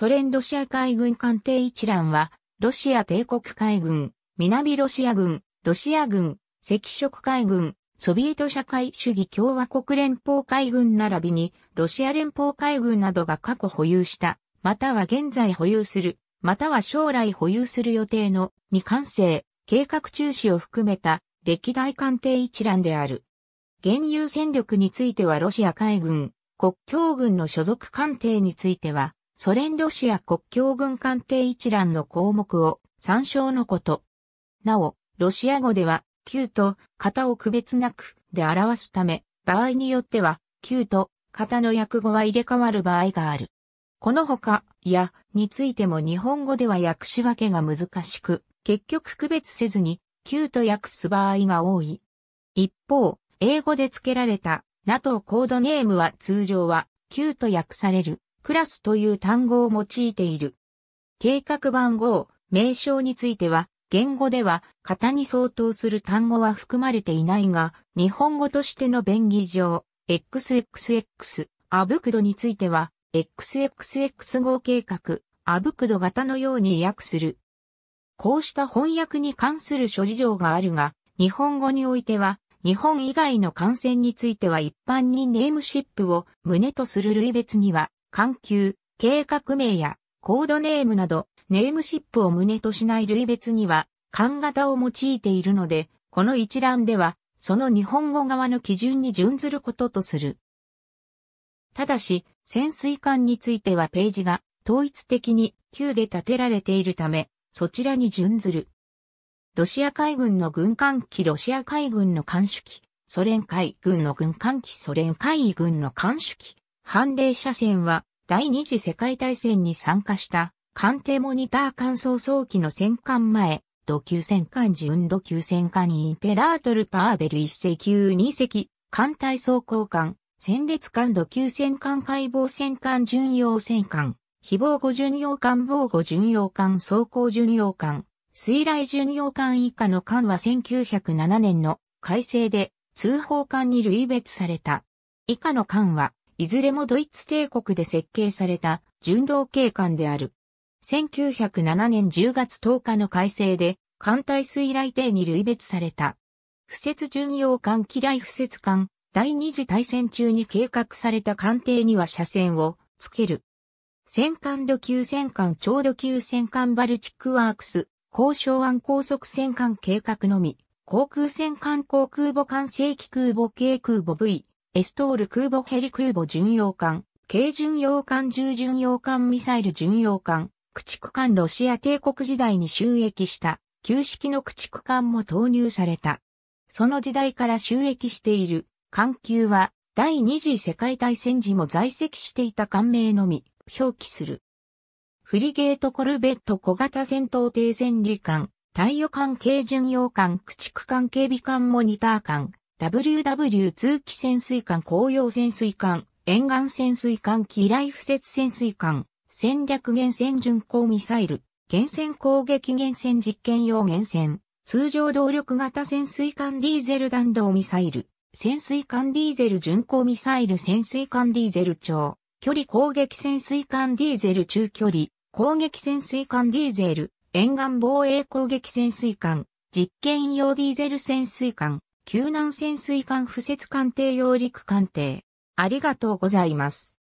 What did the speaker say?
ソ連ロシア海軍艦艇一覧は、ロシア帝国海軍、南ロシア軍、ロシア軍、赤色海軍、ソビエト社会主義共和国連邦海軍並びに、ロシア連邦海軍などが過去保有した、または現在保有する、または将来保有する予定の未完成、計画中止を含めた歴代艦艇一覧である。現有戦力についてはロシア海軍、国境軍の所属艦艇については、ソ連ロシア国境軍艦艇一覧の項目を参照のこと。なお、ロシア語では、旧と型を区別なくで表すため、場合によっては、旧と型の訳語は入れ替わる場合がある。この他、や、についても日本語では訳し分けが難しく、結局区別せずに、旧と訳す場合が多い。一方、英語で付けられた NATO コードネームは通常は、旧と訳される。クラスという単語を用いている。計画番号、名称については、言語では型に相当する単語は含まれていないが、日本語としての便宜上、XXX、アブクドについては、XXX 号計画、アブクド型のように訳する。こうした翻訳に関する諸事情があるが、日本語においては、日本以外の感染については一般にネームシップを旨とする類別には環球、計画名やコードネームなど、ネームシップを旨としない類別には、漢型を用いているので、この一覧では、その日本語側の基準に準ずることとする。ただし、潜水艦についてはページが統一的に旧で建てられているため、そちらに準ずる。ロシア海軍の軍艦機ロシア海軍の艦首機、ソ連海軍の軍艦機ソ連海軍の艦首機、判例車線は第二次世界大戦に参加した艦艇モニター艦送装機の戦艦前、土級戦艦準土級戦艦インペラートルパーベル1隻級2隻、艦隊装甲艦、戦列艦土級戦艦解剖戦艦巡洋戦艦、非防護巡洋艦防護巡洋艦装甲巡洋艦、水雷巡洋艦以下の艦は1907年の改正で通報艦に類別された。以下の艦はいずれもドイツ帝国で設計された巡道警官である。1907年10月10日の改正で、艦隊水雷艇に類別された。不設巡洋艦機雷不設艦、第二次大戦中に計画された艦艇には車線をつける。戦艦土級戦艦超土級戦艦バルチックワークス、交渉案高速戦艦計画のみ、航空戦艦航空母艦正規空母軽空母 V、エストール空母ヘリ空母巡洋艦、軽巡洋艦重巡洋艦ミサイル巡洋艦、駆逐艦ロシア帝国時代に収益した旧式の駆逐艦も投入された。その時代から収益している艦級は第二次世界大戦時も在籍していた艦名のみ表記する。フリゲートコルベット小型戦闘艇戦利艦、対陽艦軽巡洋艦駆逐艦警備艦モニター艦、WW2 機潜水艦紅葉潜水艦、沿岸潜水艦機雷付設潜水艦、戦略原潜巡航ミサイル、原潜攻撃原潜実験用原潜、通常動力型潜水艦ディーゼル弾道ミサイル、潜水艦ディーゼル巡航ミサイル潜水艦ディーゼル長、距離攻撃潜水艦ディーゼル中距離、攻撃潜水艦ディーゼル、沿岸防衛攻撃潜水艦、実験用ディーゼル潜水艦、救難潜水艦敷設艦艇揚陸艦艇。ありがとうございます。